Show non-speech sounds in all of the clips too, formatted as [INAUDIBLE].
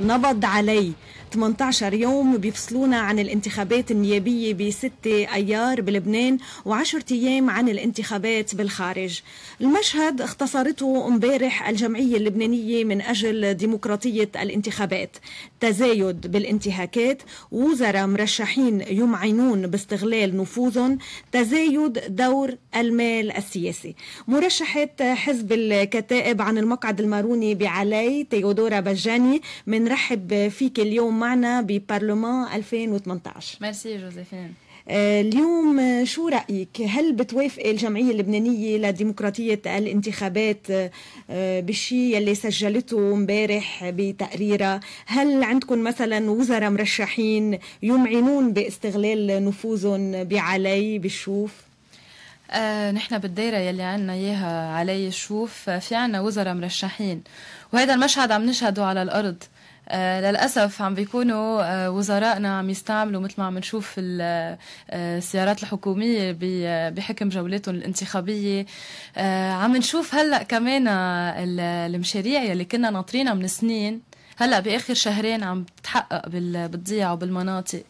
نبض علي 18 يوم بيفصلونا عن الانتخابات النيابية ب 6 أيار بلبنان و10 أيام عن الانتخابات بالخارج المشهد اختصرته امبارح الجمعية اللبنانية من أجل ديمقراطية الانتخابات تزايد بالانتهاكات وزراء مرشحين يمعنون باستغلال نفوذهم تزايد دور المال السياسي مرشحة حزب الكتائب عن المقعد الماروني بعلي تيودورا بجاني منرحب فيك اليوم معنا ببرلمان 2018 ميرسي جوزيفين آه، اليوم آه، شو رأيك هل بتوافق الجمعية اللبنانية لديمقراطية الانتخابات آه، بالشيء يلي سجلته مبارح بتقريرها هل عندكم مثلا وزراء مرشحين يمعنون باستغلال نفوذهم بعلي بالشوف آه، نحن بالدايرة يلي عنا إياها علي الشوف في عنا وزراء مرشحين وهذا المشهد عم نشهده على الأرض آه، آه، للأسف عم بيكونوا آه، وزرائنا عم يستعملوا مثل ما عم نشوف آه، السيارات الحكومية بحكم جولتهم الانتخابية عم نشوف هلأ كمان المشاريع يلي كنا ناطرينها من سنين هلا باخر شهرين عم تحقق بالضيع وبالمناطق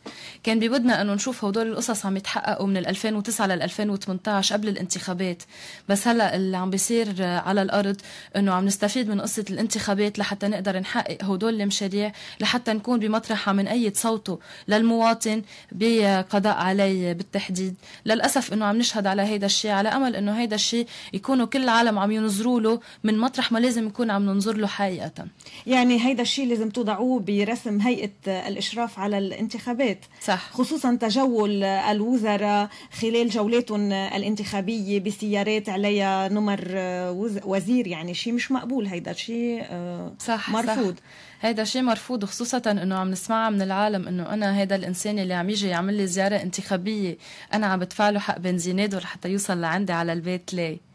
كان ببدنا انه نشوف هدول القصص عم يتحققوا من 2009 لل 2018 قبل الانتخابات بس هلا اللي عم بيصير على الارض انه عم نستفيد من قصه الانتخابات لحتى نقدر نحقق هدول المشاريع لحتى نكون بمطرح عم نأيد صوته للمواطن بقضاء عليه بالتحديد للاسف انه عم نشهد على هيدا الشيء على امل انه هيدا الشيء يكونوا كل العالم عم ينظروا له من مطرح ما لازم نكون عم ننظر له حقيقه يعني هيدا الشيء شيء لازم توضعوه برسم هيئة الإشراف على الانتخابات صح. خصوصا تجول الوزراء خلال جولاتهم الانتخابية بسيارات عليها نمر وزير يعني شيء مش مقبول هيدا شيء آه، صح مرفوض صح. هيدا شيء مرفوض خصوصا انه عم نسمعها من العالم انه انا هيدا الانسان اللي عم يجي يعمل لي زياره انتخابيه انا عم بدفع له حق بنزيناته لحتى يوصل لعندي على البيت ليه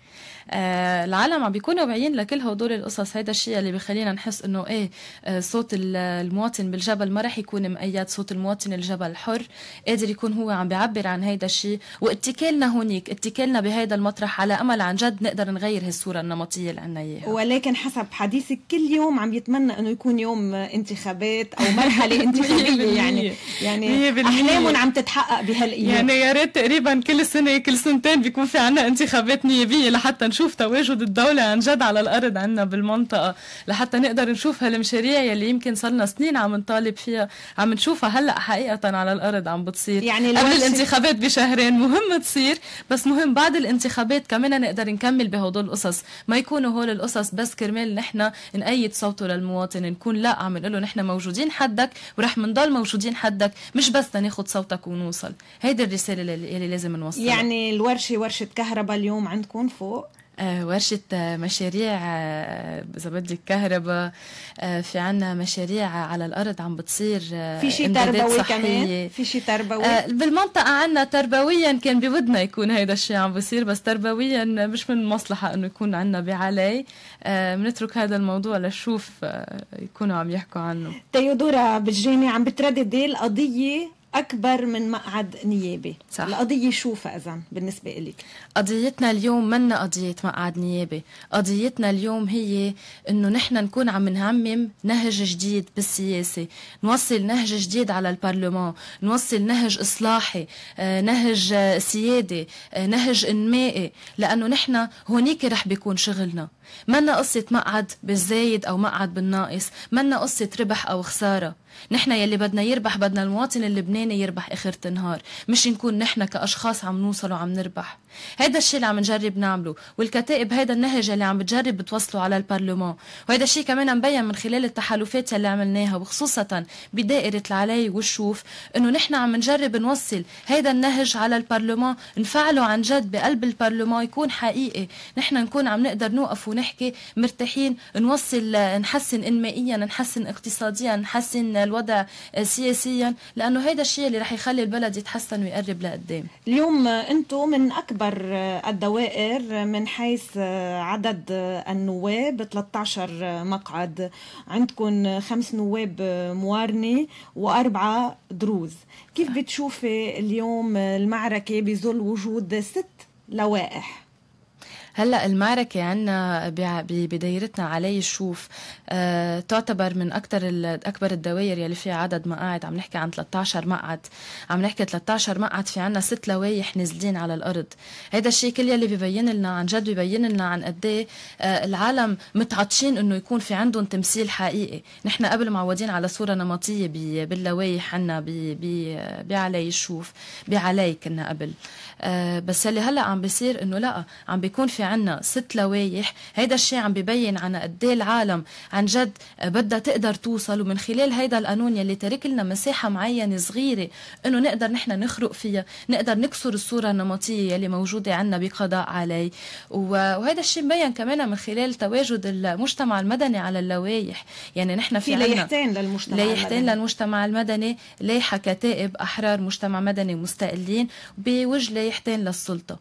آه، العالم عم بيكونوا واعيين لكل هدول القصص هيدا الشيء اللي بخلينا نحس انه ايه آه، صوت المواطن بالجبل ما رح يكون مقيد صوت المواطن الجبل الحر قادر يكون هو عم بيعبر عن هيدا الشيء واتكالنا هونيك اتكالنا بهيدا المطرح على امل عن جد نقدر نغير هالصوره النمطيه اللي عنا اياها ولكن حسب حديثك كل يوم عم يتمنى انه يكون يوم انتخابات او مرحله [LAUGHS] انتخابيه يعني يعني احلامهم عم تتحقق بهالايام يعني يا ريت تقريبا كل سنه كل سنتين بيكون في عنا انتخابات نيابيه لحتى نشوف تواجد الدولة عن جد على الأرض عنا بالمنطقة لحتى نقدر نشوف هالمشاريع يلي يمكن صرنا سنين عم نطالب فيها عم نشوفها هلا حقيقة على الأرض عم بتصير يعني قبل الانتخابات بشهرين مهم تصير بس مهم بعد الانتخابات كمان نقدر نكمل بهدول القصص ما يكونوا هول القصص بس كرمال نحن نأيد صوته للمواطن نكون لا عم نقول له نحن موجودين حدك ورح منضل موجودين حدك مش بس تناخد صوتك ونوصل هيدي الرسالة اللي لازم نوصلها يعني الورشة ورشة كهرباء اليوم عندكم فوق آه، ورشة آه، مشاريع آه، بدك الكهرباء في عنا مشاريع على الأرض عم بتصير في شيء تربوي كمان في شيء تربوي بالمنطقة عنا تربويا كان بودنا يكون هيدا الشيء عم بصير بس تربويا مش من مصلحة أنه يكون عنا بعلي بنترك هذا الموضوع لشوف يكونوا عم يحكوا عنه تيودورا بالجامعة عم بترددي القضية اكبر من مقعد نيابي صح. القضيه شو اذا بالنسبه لك قضيتنا اليوم منا قضيه مقعد نيابي قضيتنا اليوم هي انه نحن نكون عم نعمم نهج جديد بالسياسه نوصل نهج جديد على البرلمان نوصل نهج اصلاحي آه، نهج آه، سيادي آه، نهج انمائي لانه نحن هونيك رح بيكون شغلنا منا قصه مقعد بالزايد او مقعد بالناقص منا قصه ربح او خساره نحن يلي بدنا يربح بدنا المواطن اللبناني يربح اخر النهار مش نكون نحن كاشخاص عم نوصل وعم نربح هذا الشيء اللي عم نجرب نعمله والكتائب هذا النهج اللي عم بتجرب بتوصله على البرلمان وهذا الشيء كمان مبين من خلال التحالفات اللي عملناها وخصوصا بدائرة العلي والشوف انه نحن عم نجرب نوصل هذا النهج على البرلمان نفعله عن جد بقلب البرلمان يكون حقيقي نحن نكون عم نقدر نوقف ونحكي مرتاحين نوصل نحسن انمائيا نحسن اقتصاديا نحسن الوضع سياسيا لانه هذا الشيء اللي رح يخلي البلد يتحسن ويقرب لقدام اليوم انتم من اكبر اكبر الدوائر من حيث عدد النواب 13 مقعد عندكم خمس نواب موارنة وأربعة دروز كيف بتشوفي اليوم المعركة بظل وجود ست لوائح هلا المعركه عندنا بدايرتنا علي الشوف أه تعتبر من اكثر اكبر الدوائر يلي فيها عدد مقاعد عم نحكي عن 13 مقعد عم نحكي 13 مقعد في عندنا ست لوايح نازلين على الارض هذا الشيء كل يلي ببين لنا عن جد ببين لنا عن قد ايه آه، العالم متعطشين انه يكون في عندهم تمثيل حقيقي نحن قبل معودين على صوره نمطيه باللوايح عنا بعلي الشوف بعلي كنا قبل أه بس اللي هلا عم بيصير انه لا عم بيكون في عنا ست لوايح هيدا الشيء عم ببين عنا قد إيه العالم عن جد بدها تقدر توصل ومن خلال هيدا القانون يلي تارك لنا مساحه معينه صغيره انه نقدر نحن نخرق فيها نقدر نكسر الصوره النمطيه يلي موجوده عنا بقضاء عليه وهذا الشيء مبين كمان من خلال تواجد المجتمع المدني على اللوايح يعني نحن في, في ليحتين للمجتمع ليحتين المدني. للمجتمع المدني لائحه كتائب احرار مجتمع مدني مستقلين بوجه لائحتين للسلطه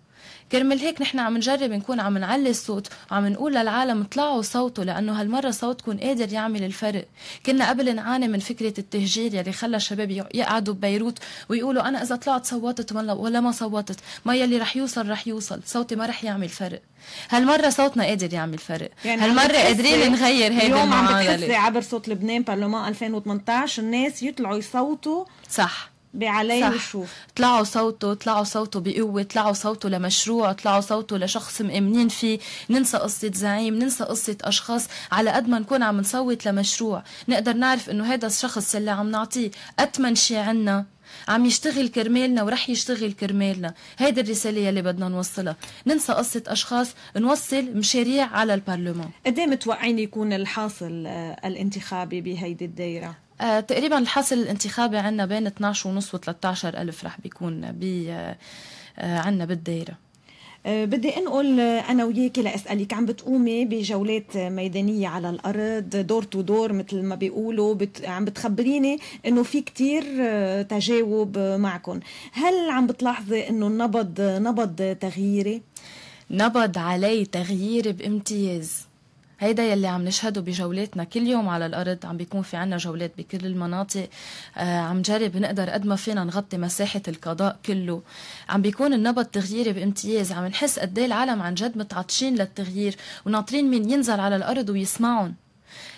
كرمال هيك نحن عم نجرب نكون عم نعلي الصوت وعم نقول للعالم اطلعوا صوتوا لانه هالمره صوتكم قادر يعمل الفرق كنا قبل نعاني من فكره التهجير يلي خلى الشباب يقعدوا ببيروت ويقولوا انا اذا طلعت صوتت ولا ما صوتت ما يلي رح يوصل رح يوصل صوتي ما رح يعمل فرق هالمره صوتنا قادر يعمل فرق يعني هالمره قادرين نغير هيدا اليوم عم بتحسي عبر صوت لبنان برلمان 2018 الناس يطلعوا يصوتوا صح بعليه نشوف طلعوا صوته طلعوا صوته بقوه طلعوا صوته لمشروع طلعوا صوته لشخص مآمنين فيه ننسى قصه زعيم ننسى قصه اشخاص على قد ما نكون عم نصوت لمشروع نقدر نعرف انه هذا الشخص اللي عم نعطيه اتمن شيء عنا عم يشتغل كرمالنا ورح يشتغل كرمالنا هيدي الرسالة يلي بدنا نوصلها ننسى قصة أشخاص نوصل مشاريع على البرلمان قدام إيه متوقعين يكون الحاصل آه، الانتخابي بهيدي الدائرة آه، تقريبا الحاصل الانتخابي عندنا بين 12 ونص و 13 ألف رح بيكون بي آه، آه، عندنا بالدائرة بدي انقل انا وياكي لاسالك عم بتقومي بجولات ميدانيه على الارض دور تو دور مثل ما بيقولوا بت... عم بتخبريني انه في كتير تجاوب معكم هل عم بتلاحظي انه النبض نبض تغييري نبض علي تغييري بامتياز هيدا يلي عم نشهده بجولاتنا كل يوم على الارض عم بيكون في عنا جولات بكل المناطق آه عم نجرب نقدر قد ما فينا نغطي مساحه القضاء كله عم بيكون النبض تغييري بامتياز عم نحس قد إيه العالم عن جد متعطشين للتغيير وناطرين مين ينزل على الارض ويسمعهم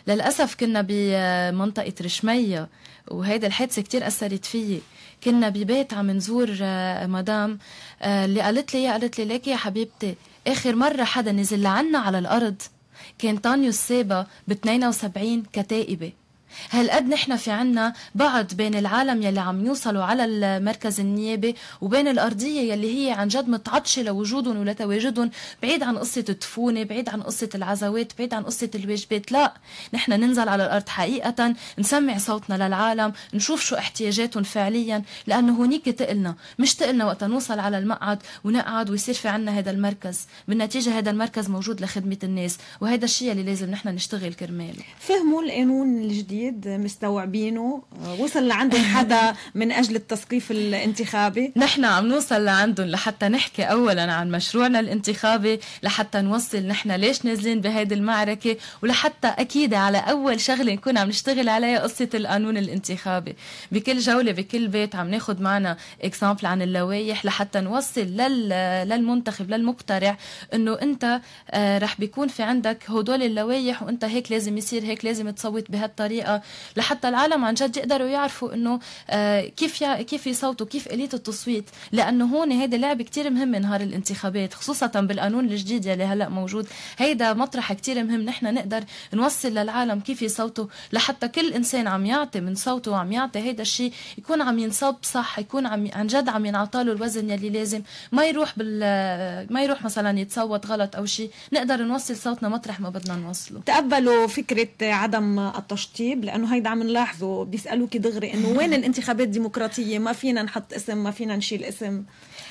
للأسف كنا بمنطقة رشمية وهيدا الحادثة كتير أثرت فيي كنا ببيت عم نزور آه، مدام آه، اللي قالت لي قالت لي ليك يا حبيبتي آخر مرة حدا نزل لعنا على الأرض كان طانيو السابا ب 72 كتائبة هالقد نحن في عنا بعد بين العالم يلي عم يوصلوا على المركز النيابي وبين الأرضية يلي هي عن جد متعطشة لوجودهم ولتواجدهم بعيد عن قصة التفونة بعيد عن قصة العزوات بعيد عن قصة الواجبات لا نحن ننزل على الأرض حقيقة نسمع صوتنا للعالم نشوف شو احتياجاتهم فعليا لأنه هونيك تقلنا مش تقلنا وقت نوصل على المقعد ونقعد ويصير في عنا هذا المركز بالنتيجة هذا المركز موجود لخدمة الناس وهذا الشيء اللي لازم نحن نشتغل كرماله فهموا القانون الجديد جديد مستوعبينه وصل لعندهم حدا من أجل التثقيف الانتخابي نحن عم نوصل لعندهم لحتى نحكي أولا عن مشروعنا الانتخابي لحتى نوصل نحن ليش نازلين بهيدي المعركة ولحتى أكيد على أول شغلة نكون عم نشتغل عليها قصة القانون الانتخابي بكل جولة بكل بيت عم ناخد معنا اكزامبل عن اللوائح لحتى نوصل لل... للمنتخب للمقترع انه انت آه، رح بيكون في عندك هدول اللوائح وانت هيك لازم يصير هيك لازم تصوت بهالطريقة الحقيقه لحتى العالم عن جد يقدروا يعرفوا انه آه، كيف كيف يصوتوا كيف اليه التصويت لانه هون هيدي لعبه كثير مهمه نهار الانتخابات خصوصا بالقانون الجديد يلي هلا موجود هيدا مطرح كثير مهم نحن نقدر نوصل للعالم كيف يصوتوا لحتى كل انسان عم يعطي من صوته وعم يعطي هيدا الشيء يكون عم ينصب صح يكون عم عن جد عم له الوزن يلي لازم ما يروح بال ما يروح مثلا يتصوت غلط او شيء نقدر نوصل صوتنا مطرح ما بدنا نوصله تقبلوا فكره عدم التشطيب الانتخاب طيب، لانه هيدا عم نلاحظه بيسالوك دغري انه وين الانتخابات الديمقراطيه ما فينا نحط اسم ما فينا نشيل اسم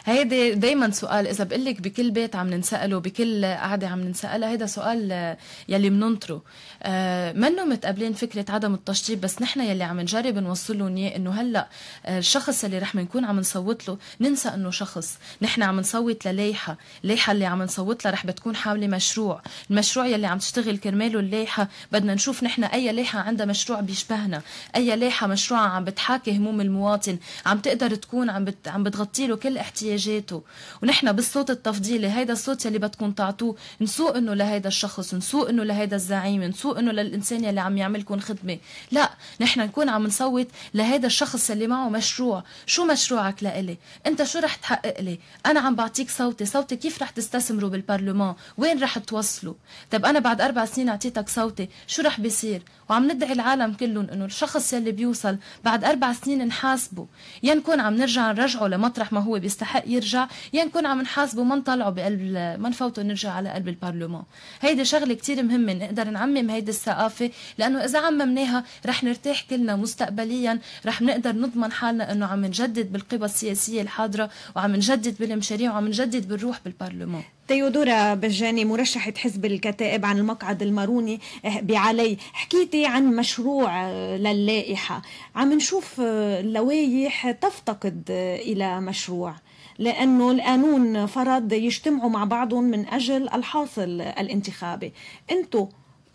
هيدي دايما سؤال اذا بقول لك بكل بيت عم ننساله بكل قعده عم ننسالها هيدا سؤال آه، يلي بننطره آه، منه متقبلين فكره عدم التشطيب بس نحن يلي عم نجرب نوصل لهم اياه انه هلا آه، الشخص اللي رح بنكون عم نصوت له ننسى انه شخص نحن عم نصوت للايحه الليحه اللي عم نصوت لها رح بتكون حامله مشروع المشروع يلي عم تشتغل كرماله اللايحه بدنا نشوف نحن اي لايحه عندها مشروع بيشبهنا اي لايحه مشروعها عم بتحاكي هموم المواطن عم تقدر تكون عم بت... عم بتغطي له كل احتياجات احتياجاته ونحن بالصوت التفضيلي هيدا الصوت يلي بدكم تعطوه نسوق انه لهيدا الشخص نسوق انه لهيدا الزعيم نسوق انه للانسان يلي عم يعملكم خدمه لا نحن نكون عم نصوت لهيدا الشخص يلي معه مشروع شو مشروعك لإلي انت شو رح تحقق لي انا عم بعطيك صوتي صوتي كيف رح تستثمره بالبرلمان وين رح توصله طب انا بعد اربع سنين اعطيتك صوتي شو رح بيصير وعم ندعي العالم كلهم انه الشخص يلي بيوصل بعد اربع سنين نحاسبه يا نكون عم نرجع نرجعه لمطرح ما هو بيستحق يرجع يا نكون عم نحاسبه ما نطلعه بقلب ما نفوته نرجع على قلب البرلمان هيدي شغله كثير مهمه نقدر نعمم هيدي الثقافه لانه اذا عممناها رح نرتاح كلنا مستقبليا رح نقدر نضمن حالنا انه عم نجدد بالقوى السياسيه الحاضره وعم نجدد بالمشاريع وعم نجدد بالروح بالبرلمان تيودورا بجاني مرشحة حزب الكتائب عن المقعد الماروني إه، بعلي حكيتي عن مشروع آه، للائحة عم نشوف آه، لوائح تفتقد إلى مشروع لأنه القانون فرض يجتمعوا مع بعضهم من أجل الحاصل الانتخابي أنتوا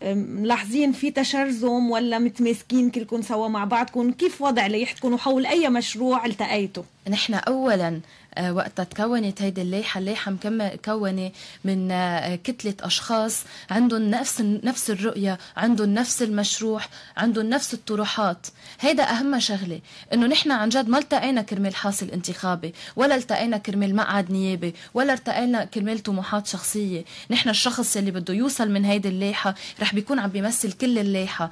ملاحظين في تشرزم ولا متماسكين كلكم سوا مع بعضكم كيف وضع ليحتكم وحول أي مشروع التقيتوا نحن أولا آه، وقت تكونت هيدي اللائحه اللائحه مكونه من آه، كتله اشخاص عندهم نفس نفس الرؤيه عندهم نفس المشروع عندهم نفس الطروحات هيدا اهم شغله انه نحن عن جد ما التقينا كرمال حاصل انتخابي ولا التقينا كرمال مقعد نيابي ولا التقينا كرمال طموحات شخصيه نحن الشخص اللي بده يوصل من هيدي اللائحه رح بيكون عم بيمثل كل اللائحه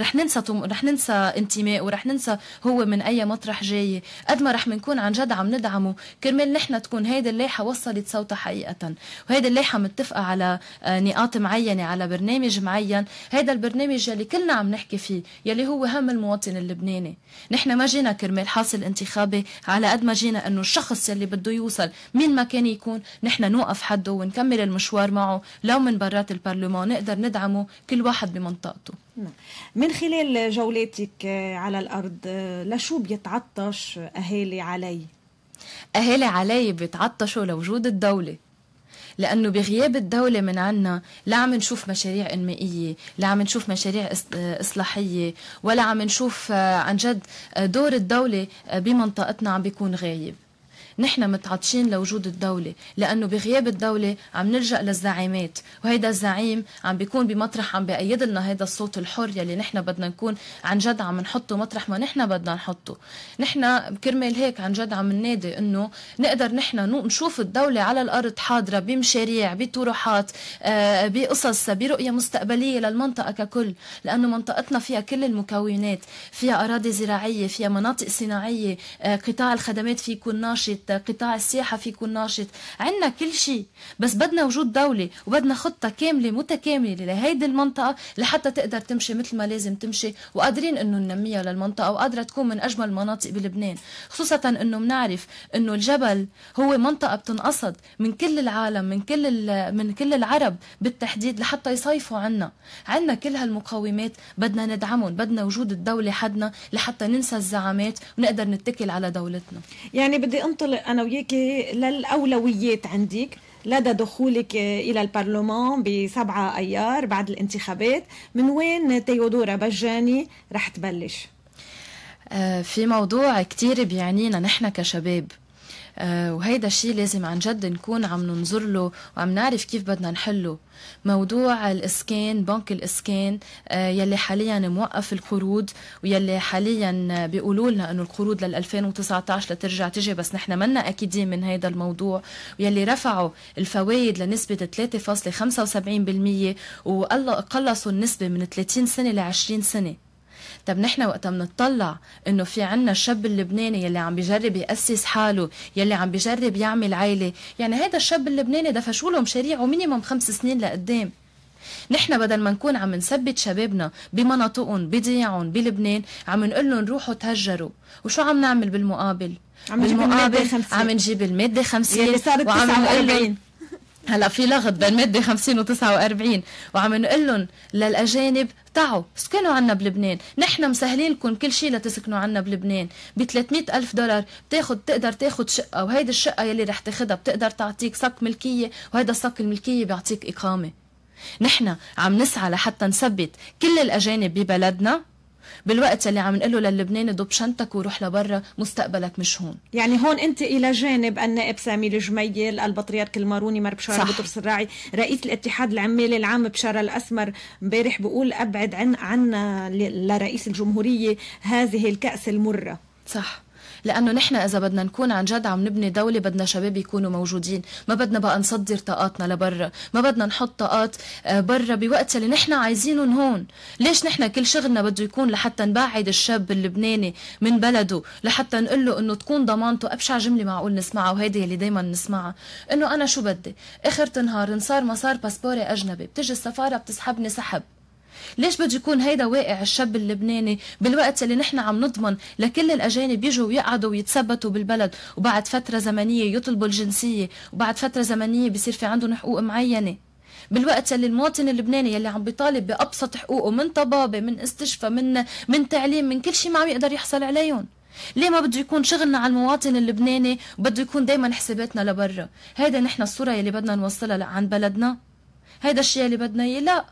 رح ننسى طم... رح ننسى انتماء ورح ننسى هو من اي مطرح جاي قد ما رح بنكون عن جد عم ندعمه كرمال نحن تكون هيدي اللائحه وصلت صوتها حقيقه وهيدي اللائحه متفقه على آه، نقاط معينه على برنامج معين هذا البرنامج يلي كلنا عم نحكي فيه يلي هو هم المواطن اللبناني نحن ما جينا كرمال حاصل انتخابي على قد ما جينا انه الشخص يلي بده يوصل مين ما كان يكون نحن نوقف حده ونكمل المشوار معه لو من برات البرلمان نقدر ندعمه كل واحد بمنطقته نعم. من خلال جولاتك آه، على الأرض آه، لشو بيتعطش أهالي علي أهالي علي بيتعطشوا لوجود الدولة لأنه بغياب الدولة من عنا لا عم نشوف مشاريع إنمائية لا عم نشوف مشاريع إصلاحية ولا عم نشوف آه، عن جد آه، دور الدولة آه، بمنطقتنا عم بيكون غايب نحن متعطشين لوجود الدولة لأنه بغياب الدولة عم نلجأ للزعيمات وهيدا الزعيم عم بيكون بمطرح عم بأيد لنا هيدا الصوت الحر يلي نحن بدنا نكون عن جد عم نحطه مطرح ما نحن بدنا نحطه نحن كرمال هيك عن جد عم ننادي انه نقدر نحن نشوف الدولة على الأرض حاضرة بمشاريع بطروحات آه، بقصص برؤية مستقبلية للمنطقة ككل لأنه منطقتنا فيها كل المكونات فيها أراضي زراعية فيها مناطق صناعية آه، قطاع الخدمات فيه يكون ناشط ناشط آه، قطاع السياحة في يكون ناشط عندنا كل شيء بس بدنا وجود دولة وبدنا خطة كاملة متكاملة لهيدي المنطقة لحتى تقدر تمشي مثل ما لازم تمشي وقادرين انه ننميها للمنطقة وقادرة تكون من اجمل المناطق بلبنان خصوصا انه بنعرف انه الجبل هو منطقة بتنقصد من كل العالم من كل من كل العرب بالتحديد لحتى يصيفوا عنا عنا كل هالمقومات بدنا ندعمهم بدنا وجود الدولة حدنا لحتى ننسى الزعامات ونقدر نتكل على دولتنا يعني بدي انطلق انا وياكي للاولويات عندك لدى دخولك الى البرلمان ب 7 ايار بعد الانتخابات من وين تيودورا بجاني رح تبلش آه، في موضوع كتير بيعنينا نحن كشباب آه، وهيدا الشيء لازم عن جد نكون عم ننظر له وعم نعرف كيف بدنا نحله موضوع الاسكان بنك الاسكان آه، يلي حاليا موقف القروض ويلي حاليا بيقولوا لنا انه القروض لل 2019 لترجع تجي بس نحن منا اكيدين من هيدا الموضوع ويلي رفعوا الفوائد لنسبه 3.75% وقلصوا النسبه من 30 سنه ل 20 سنه طب نحن وقتها بنطلع انه في عنا الشاب اللبناني يلي عم بجرب ياسس حاله يلي عم بجرب يعمل عائله يعني هذا الشاب اللبناني دفشوا له مشاريعه مينيمم خمس سنين لقدام نحن بدل ما نكون عم نثبت شبابنا بمناطقهم بضياعهم بلبنان عم نقول لهم روحوا تهجروا وشو عم نعمل بالمقابل عم نجيب المادة بالمقابل عم نجيب المادة 50 وعم 49 هلا في لغط بين ماده 50 و49 وعم نقول لهم للاجانب تعوا اسكنوا عنا بلبنان نحن مسهلين لكم كل شيء لتسكنوا عنا بلبنان ب 300 ألف دولار بتاخذ تقدر تاخذ شقة وهيدي الشقة يلي رح تاخذها بتقدر تعطيك صك ملكية وهيدا الصك الملكية بيعطيك إقامة نحن عم نسعى لحتى نثبت كل الأجانب ببلدنا بالوقت اللي عم نقله للبناني ضب شنطك وروح لبرا مستقبلك مش هون يعني هون انت الى جانب النائب سامي الجميل البطريرك الماروني مر بشار بطرس الراعي رئيس الاتحاد العمالي العام بشار الاسمر امبارح بقول ابعد عن عنا لرئيس الجمهوريه هذه الكاس المره صح لانه نحن اذا بدنا نكون عن جد عم نبني دوله بدنا شباب يكونوا موجودين ما بدنا بقى نصدر طاقاتنا لبرا ما بدنا نحط طاقات آه، برا بوقت اللي نحن عايزينه هون ليش نحن كل شغلنا بده يكون لحتى نبعد الشاب اللبناني من بلده لحتى نقول له انه تكون ضمانته ابشع جمله معقول نسمعها وهيدي اللي دائما نسمعها انه انا شو بدي اخر نهار ما مسار باسبوري اجنبي بتجي السفاره بتسحبني سحب ليش بده يكون هيدا واقع الشاب اللبناني بالوقت اللي نحن عم نضمن لكل الاجانب يجوا ويقعدوا ويتثبتوا بالبلد وبعد فتره زمنيه يطلبوا الجنسيه وبعد فتره زمنيه بصير في عندهم حقوق معينه بالوقت اللي المواطن اللبناني يلي عم بيطالب بابسط حقوقه من طبابه من استشفى من من تعليم من كل شيء ما عم يقدر يحصل عليهم ليه ما بده يكون شغلنا على المواطن اللبناني وبده يكون دائما حساباتنا لبرا هيدا نحن الصوره يلي بدنا نوصلها عن بلدنا هيدا الشيء اللي بدنا اياه لا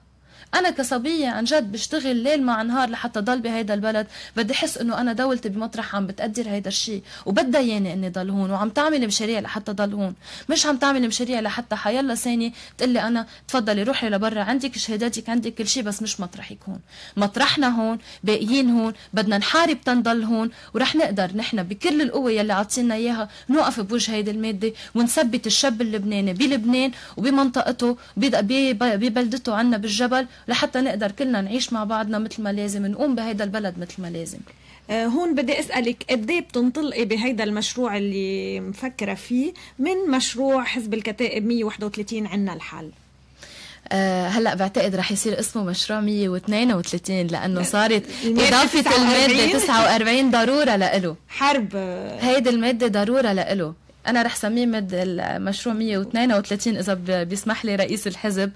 انا كصبيه عن جد بشتغل ليل مع نهار لحتى ضل بهيدا البلد بدي احس انه انا دولتي بمطرح عم بتقدر هيدا الشيء وبدها ياني اني ضل هون وعم تعمل مشاريع لحتى ضل هون مش عم تعمل مشاريع لحتى حيلا ثاني تقلي انا تفضلي روحي لبرا عندك شهاداتك عندك كل شيء بس مش مطرح يكون مطرحنا هون باقيين هون بدنا نحارب تنضل هون ورح نقدر نحن بكل القوه يلي عاطينا اياها نوقف بوجه هيدي الماده ونثبت الشاب اللبناني بلبنان وبمنطقته ببلدته عنا بالجبل لحتى نقدر كلنا نعيش مع بعضنا مثل ما لازم نقوم بهيدا البلد مثل ما لازم آه، هون بدي اسالك قد ايه بتنطلقي بهيدا المشروع اللي مفكره فيه من مشروع حزب الكتائب 131 عنا الحل آه، هلا بعتقد رح يصير اسمه مشروع 132 لانه صارت اضافه الماده 49 ضروره لإله حرب هيدي الماده ضروره لإله انا رح سميه مد المشروع 132 اذا بيسمح لي رئيس الحزب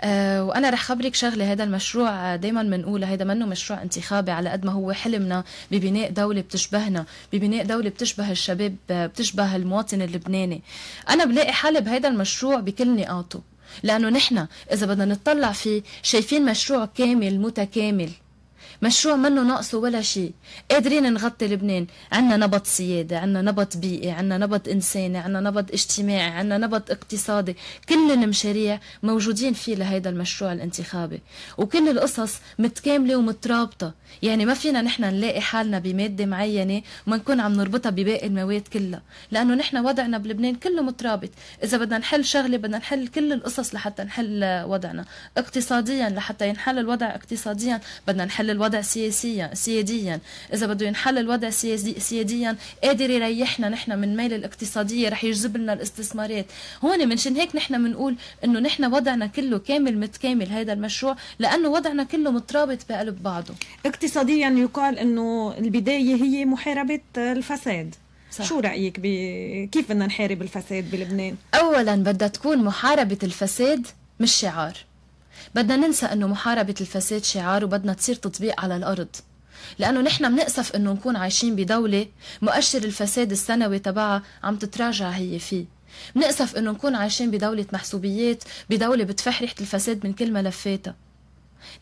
أه وانا رح خبرك شغله هذا المشروع دائما بنقول هذا منه مشروع انتخابي على قد ما هو حلمنا ببناء دوله بتشبهنا ببناء دوله بتشبه الشباب بتشبه المواطن اللبناني انا بلاقي حالي بهذا المشروع بكل نقاطه لانه نحن اذا بدنا نطلع فيه شايفين مشروع كامل متكامل مشروع منه ناقصه ولا شيء قادرين نغطي لبنان عندنا نبط سيادة عندنا نبط بيئي عندنا نبط إنساني عندنا نبط اجتماعي عندنا نبط اقتصادي كل المشاريع موجودين فيه لهيدا المشروع الانتخابي وكل القصص متكاملة ومترابطة يعني ما فينا نحن نلاقي حالنا بمادة معينة وما نكون عم نربطها بباقي المواد كلها لأنه نحن وضعنا بلبنان كله مترابط إذا بدنا نحل شغلة بدنا نحل كل القصص لحتى نحل وضعنا اقتصاديا لحتى ينحل الوضع اقتصاديا بدنا نحل الوضع سياسيا سياديا إذا بده ينحل الوضع سيادي سياديا قادر يريحنا نحن من ميل الاقتصادية رح يجذب لنا الاستثمارات هون منشان هيك نحن بنقول إنه نحن وضعنا كله كامل متكامل هذا المشروع لأنه وضعنا كله مترابط بقلب بعضه اقتصاديا يقال انه البدايه هي محاربه الفساد صح. شو رايك ب... كيف بدنا نحارب الفساد بلبنان اولا بدها تكون محاربه الفساد مش شعار بدنا ننسى انه محاربه الفساد شعار وبدنا تصير تطبيق على الارض لانه نحن بنأسف انه نكون عايشين بدوله مؤشر الفساد السنوي تبعها عم تتراجع هي فيه بنأسف انه نكون عايشين بدوله محسوبيات بدوله بتفح ريحه الفساد من كل ملفاتها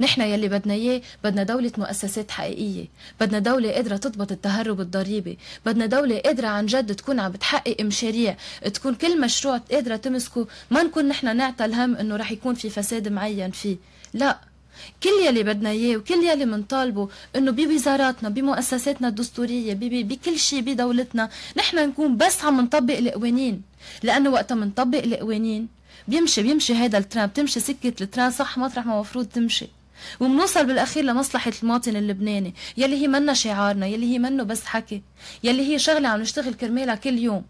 نحن يلي بدنا اياه بدنا دولة مؤسسات حقيقية بدنا دولة قادرة تضبط التهرب الضريبي بدنا دولة قادرة عن جد تكون عم بتحقق مشاريع تكون كل مشروع قادرة تمسكه ما نكون نحن نعتى الهم انه رح يكون في فساد معين فيه لا كل يلي بدنا اياه وكل يلي منطالبه انه بوزاراتنا بمؤسساتنا الدستوريه بكل شيء بدولتنا نحن نكون بس عم نطبق القوانين لانه وقتها منطبق القوانين بيمشي بيمشي هذا الترام بتمشي سكة التران صح مطرح ما مفروض تمشي ومنوصل بالاخير لمصلحه المواطن اللبناني يلي هي منا شعارنا يلي هي منه بس حكي يلي هي شغله عم نشتغل كرمالها كل يوم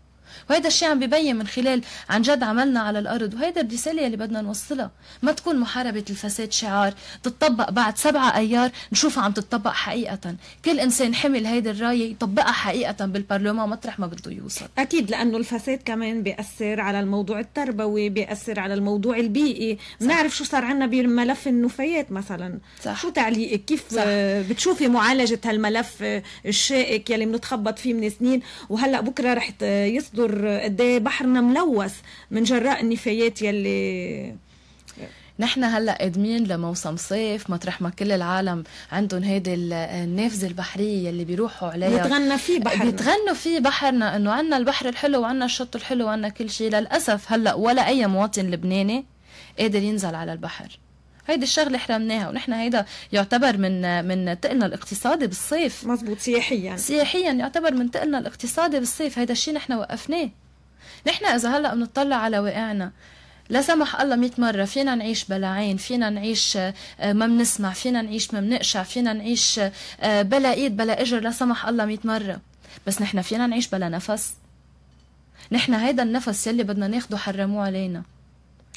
وهذا الشيء عم ببين من خلال عن جد عملنا على الأرض وهيدا الرسالة اللي بدنا نوصلها ما تكون محاربة الفساد شعار تطبق بعد سبعة أيار نشوفها عم تطبق حقيقة كل إنسان حمل هيدي الراية يطبقها حقيقة بالبرلمان مطرح ما بده يوصل أكيد لأنه الفساد كمان بيأثر على الموضوع التربوي بيأثر على الموضوع البيئي بنعرف شو صار عنا بملف النفايات مثلا صح. شو تعليقك كيف صح. بتشوفي معالجة هالملف الشائك يلي بنتخبط فيه من سنين وهلأ بكرة رح يصدر تصدر قد إيه بحرنا ملوث من جراء النفايات يلي نحن هلا قادمين لموسم صيف مطرح ما كل العالم عندهم هيدي النافذه البحريه اللي بيروحوا عليها بيتغنى فيه بحرنا بيتغنوا فيه بحرنا انه عندنا البحر الحلو وعندنا الشط الحلو وعندنا كل شيء للاسف هلا ولا اي مواطن لبناني قادر ينزل على البحر هيدي الشغله حرمناها ونحن هيدا يعتبر من من تقلنا الاقتصادي بالصيف مزبوط سياحيا سياحيا يعتبر من تقلنا الاقتصادي بالصيف هيدا الشيء نحن وقفناه نحن اذا هلا بنطلع على واقعنا لا سمح الله 100 مرة فينا نعيش بلا عين فينا نعيش آه، ما بنسمع فينا نعيش ما بنقشع فينا نعيش آه، بلا ايد بلا اجر لا سمح الله 100 مرة بس نحن فينا نعيش بلا نفس نحن هيدا النفس يلي بدنا ناخده حرموه علينا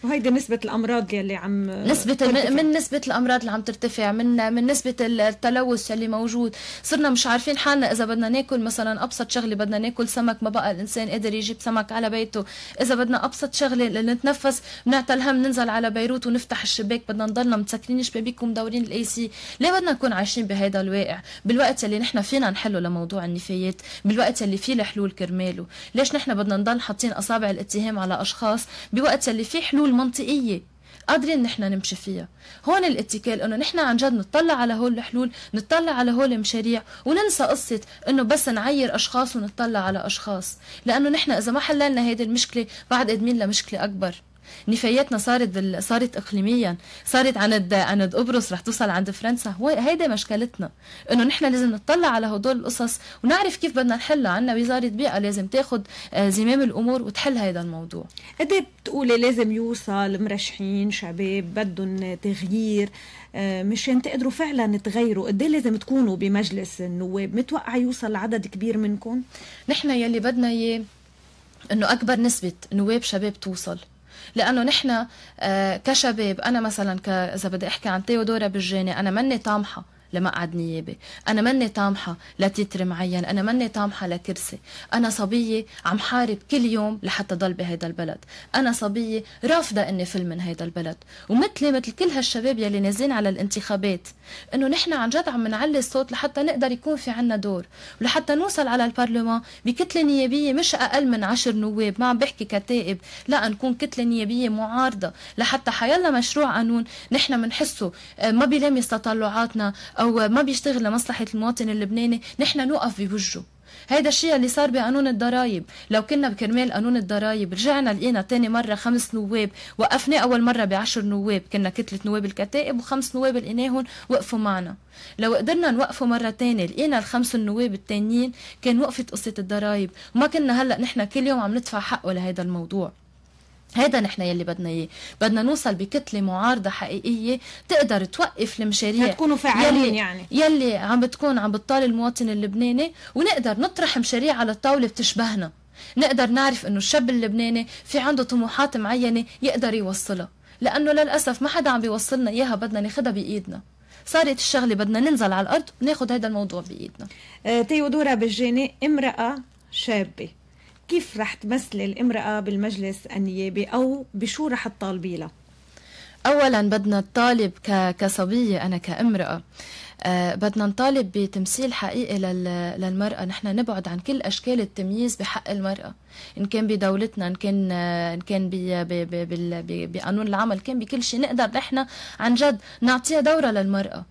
وهيدي نسبة الأمراض يلي عم نسبة ترتفع. من نسبة الأمراض اللي عم ترتفع من من نسبة التلوث اللي موجود صرنا مش عارفين حالنا إذا بدنا ناكل مثلا أبسط شغلة بدنا ناكل سمك ما بقى الإنسان قادر يجيب سمك على بيته إذا بدنا أبسط شغلة لنتنفس بنعطى الهم ننزل على بيروت ونفتح الشباك بدنا نضلنا مسكرين الشبابيك ومدورين الاي سي ليه بدنا نكون عايشين بهذا الواقع بالوقت اللي نحن فينا نحله لموضوع النفايات بالوقت اللي فيه الحلول كرماله ليش نحن بدنا نضل حاطين أصابع الاتهام على أشخاص بوقت اللي فيه حلول المنطقيه قادرين نحن نمشي فيها هون الاتكال انه نحن عن جد نطلع على هول الحلول نطلع على هول المشاريع وننسى قصة انه بس نعير اشخاص ونطلع على اشخاص لانه نحن اذا ما حللنا هيدي المشكلة بعد قادمين لمشكلة اكبر نفاياتنا صارت صارت اقليميا صارت عند عند قبرص رح توصل عند فرنسا هيدا مشكلتنا انه نحن لازم نطلع على هدول القصص ونعرف كيف بدنا نحلها عندنا وزاره بيئه لازم تاخذ آه، زمام الامور وتحل هيدا الموضوع قد إيه بتقولي لازم يوصل مرشحين شباب بدهم تغيير آه، مشان تقدروا فعلا تغيروا قد إيه لازم تكونوا بمجلس النواب متوقع يوصل عدد كبير منكم نحن يلي بدنا اياه انه اكبر نسبه نواب شباب توصل لانه نحن آه، كشباب انا مثلا اذا بدي احكي عن تيودورا بالجاني انا ماني طامحه لمقعد نيابي أنا مني طامحة لتتر معين يعني أنا مني طامحة لكرسي أنا صبية عم حارب كل يوم لحتى ضل بهيدا البلد أنا صبية رافضة أني فل من هيدا البلد ومثلي مثل كل هالشباب يلي نازلين على الانتخابات أنه نحن عن جد عم نعلي الصوت لحتى نقدر يكون في عنا دور ولحتى نوصل على البرلمان بكتلة نيابية مش أقل من عشر نواب ما عم بحكي كتائب لا نكون كتلة نيابية معارضة لحتى حيلا مشروع قانون نحن بنحسه آه، ما بيلامس تطلعاتنا او ما بيشتغل لمصلحه المواطن اللبناني نحن نوقف بوجهه هيدا الشيء اللي صار بقانون الضرائب لو كنا بكرمال قانون الضرائب رجعنا لقينا تاني مرة خمس نواب وقفنا أول مرة بعشر نواب كنا كتلة نواب الكتائب وخمس نواب لقيناهم وقفوا معنا لو قدرنا نوقفه مرة تانية لقينا الخمس النواب التانيين كان وقفت قصة الضرائب وما كنا هلأ نحن كل يوم عم ندفع حقه لهيدا الموضوع هذا نحن يلي بدنا اياه بدنا نوصل بكتله معارضه حقيقيه تقدر توقف المشاريع تكونوا فعالين يلي يعني يلي عم بتكون عم بتطال المواطن اللبناني ونقدر نطرح مشاريع على الطاوله بتشبهنا نقدر نعرف انه الشاب اللبناني في عنده طموحات معينه يقدر يوصلها لانه للاسف ما حدا عم بيوصلنا اياها بدنا ناخذها بايدنا صارت الشغله بدنا ننزل على الارض وناخذ هذا الموضوع بايدنا آه، تيودورا بالجيني امراه شابه كيف رح تمثلي الامرأة بالمجلس النيابي أو بشو رح تطالبي لها أولا بدنا نطالب كصبية أنا كامرأة أه بدنا نطالب بتمثيل حقيقي للمرأة نحن نبعد عن كل أشكال التمييز بحق المرأة إن كان بدولتنا إن كان آه، إن كان بي بي بي بي بقانون العمل كان بكل شيء نقدر نحن عن جد نعطيها دورة للمرأة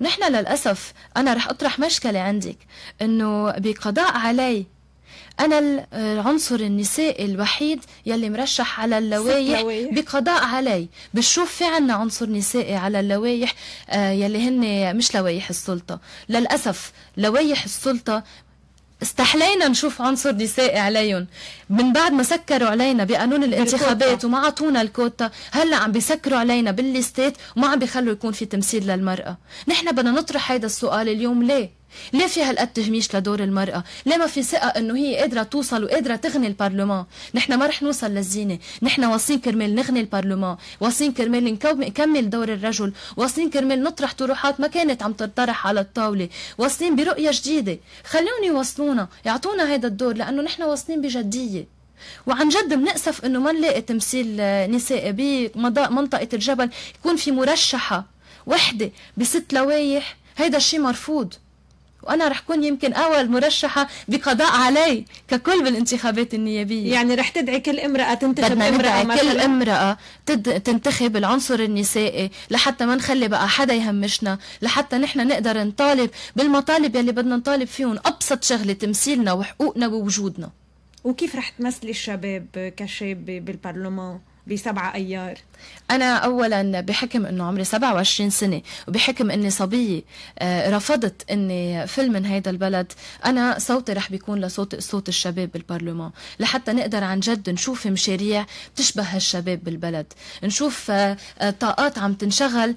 ونحن للأسف أنا رح أطرح مشكلة عندك إنه بقضاء علي أنا العنصر النسائي الوحيد يلي مرشح على اللوايح بقضاء علي بشوف في عنا عنصر نسائي على اللوايح آه، يلي هن مش لوايح السلطة للأسف لوايح السلطة استحلينا نشوف عنصر نسائي عليهم من بعد ما سكروا علينا بقانون الانتخابات وما عطونا الكوتا هلا عم بيسكروا علينا بالليستات وما عم بيخلوا يكون في تمثيل للمرأة نحن بدنا نطرح هيدا السؤال اليوم ليه ليه في هالقد تهميش لدور المرأة؟ ليه ما في ثقة إنه هي قادرة توصل وقادرة تغني البرلمان؟ نحن ما رح نوصل للزينة، نحن واصلين كرمال نغني البرلمان، واصلين كرمال نكمل دور الرجل، واصلين كرمال نطرح طروحات ما كانت عم تطرح على الطاولة، واصلين برؤية جديدة، خلوني يوصلونا، يعطونا هذا الدور لأنه نحن واصلين بجدية. وعن جد بنأسف انه ما نلاقي تمثيل نسائي بمنطقة الجبل يكون في مرشحة وحدة بست لوايح هذا الشيء مرفوض وانا رح كون يمكن اول مرشحه بقضاء علي ككل بالانتخابات النيابيه يعني رح تدعي كل امراه تنتخب امراه مثلا كل امراه تد... تنتخب العنصر النسائي لحتى ما نخلي بقى حدا يهمشنا لحتى نحن نقدر نطالب بالمطالب يلي بدنا نطالب فيهم ابسط شغله تمثيلنا وحقوقنا ووجودنا وكيف رح تمثلي الشباب كشاب بالبرلمان بسبعة أيار أنا أولا بحكم أنه عمري 27 سنة وبحكم أني صبية آه، رفضت أني فل من هيدا البلد أنا صوتي رح بيكون لصوت صوت الشباب بالبرلمان لحتى نقدر عن جد نشوف مشاريع بتشبه هالشباب بالبلد نشوف آه، آه، طاقات عم تنشغل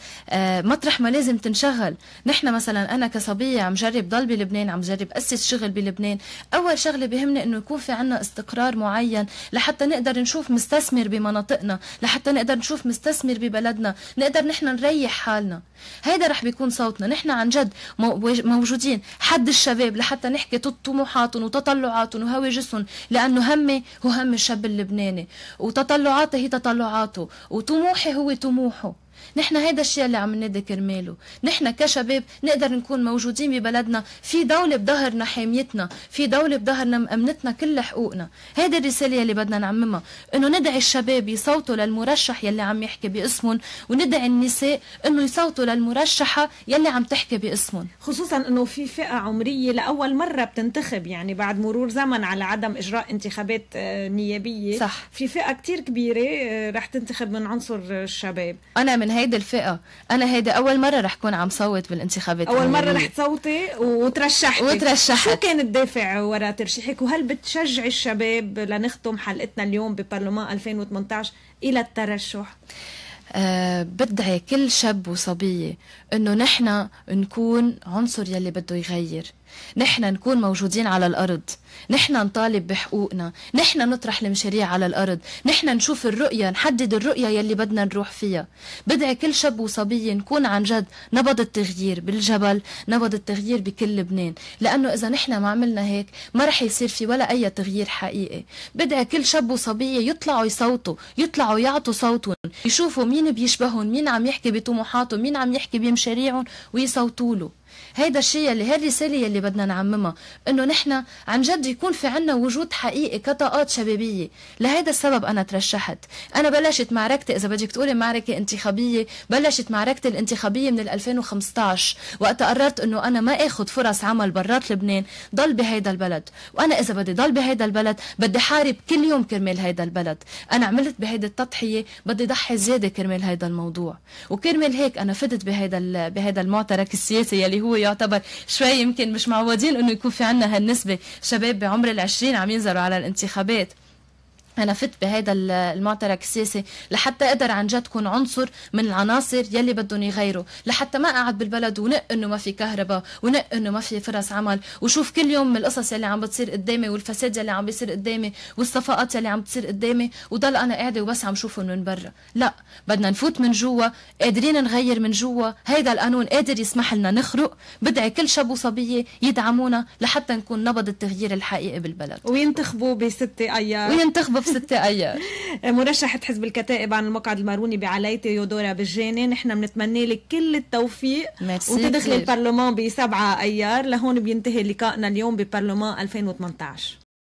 مطرح ما لازم تنشغل نحن مثلا أنا كصبية عم جرب ضل بلبنان عم جرب أسس شغل بلبنان أول شغلة بهمني أنه يكون في عنا استقرار معين لحتى نقدر نشوف مستثمر بمناطق حقنا لحتى نقدر نشوف مستثمر ببلدنا نقدر نحن نريح حالنا هيدا رح بيكون صوتنا نحن عن جد موجودين حد الشباب لحتى نحكي طموحاتهم وتطلعاتهم وهواجسهم لانه همي هو هم الشاب اللبناني وتطلعاته هي تطلعاته وطموحي هو طموحه نحن هذا الشيء اللي عم ننادي كرماله نحن كشباب نقدر نكون موجودين ببلدنا في دولة بظهرنا حاميتنا في دولة بظهرنا مأمنتنا كل حقوقنا هذه الرسالة اللي بدنا نعممها انه ندعي الشباب يصوتوا للمرشح يلي عم يحكي باسمهم وندعي النساء انه يصوتوا للمرشحة يلي عم تحكي باسمهم خصوصا انه في فئة عمرية لأول مرة بتنتخب يعني بعد مرور زمن على عدم إجراء انتخابات آه، نيابية صح في فئة كتير كبيرة آه، رح تنتخب من عنصر الشباب أنا من هيدي الفئه انا هيدا اول مره رح كون عم صوت بالانتخابات اول مره رح تصوتي وترشحتي وترشحت شو كان الدافع وراء ترشيحك وهل بتشجعي الشباب لنختم حلقتنا اليوم ببرلمان 2018 الى الترشح أه بدعي كل شاب وصبية إنه نحن نكون عنصر يلي بده يغير نحن نكون موجودين على الأرض نحن نطالب بحقوقنا نحن نطرح المشاريع على الأرض نحن نشوف الرؤية نحدد الرؤية يلي بدنا نروح فيها بدعي كل شاب وصبية نكون عن جد نبض التغيير بالجبل نبض التغيير بكل لبنان لأنه إذا نحن ما عملنا هيك ما رح يصير في ولا أي تغيير حقيقي بدعي كل شاب وصبية يطلعوا يصوتوا يطلعوا يعطوا صوتهم يشوفوا مين بيشبههم مين عم يحكي بطموحاتهم مين عم يحكي بمشاريعهم ويصوتوا له هيدا الشيء اللي هي الرساله اللي بدنا نعممها انه نحن عن جد يكون في عنا وجود حقيقي كطاقات شبابيه لهيدا السبب انا ترشحت انا بلشت معركتي اذا بدك تقولي معركه انتخابيه بلشت معركتي الانتخابيه من 2015 وقت قررت انه انا ما اخذ فرص عمل برات لبنان ضل بهيدا البلد وانا اذا بدي ضل بهيدا البلد بدي حارب كل يوم كرمال هيدا البلد انا عملت بهيدا التضحيه بدي ضحي زياده كرمال هيدا الموضوع وكرمال هيك انا فدت بهيدا بهيدا المعترك السياسي يلي هو يعتبر شوي يمكن مش معودين انه يكون في عندنا هالنسبه شباب بعمر العشرين عم ينزلوا على الانتخابات انا فت بهذا المعترك السياسي لحتى اقدر عن جد كون عنصر من العناصر يلي بدهم يغيروا لحتى ما اقعد بالبلد ونق انه ما في كهرباء ونق انه ما في فرص عمل وشوف كل يوم القصص يلي عم بتصير قدامي والفساد يلي عم بيصير قدامي والصفقات يلي عم بتصير قدامي وضل انا قاعده وبس عم شوفهم من برا لا بدنا نفوت من جوا قادرين نغير من جوا هيدا القانون قادر يسمح لنا نخرق بدعي كل شاب وصبيه يدعمونا لحتى نكون نبض التغيير الحقيقي بالبلد وينتخبوا بستة ايار وينتخبوا في ستة أيار [LAUGHS] مرشحة حزب الكتائب عن المقعد الماروني بعلايته يودورا بالجاني نحن بنتمنى لك كل التوفيق وتدخل البرلمان بسبعة أيار لهون بينتهي لقائنا اليوم ببرلمان 2018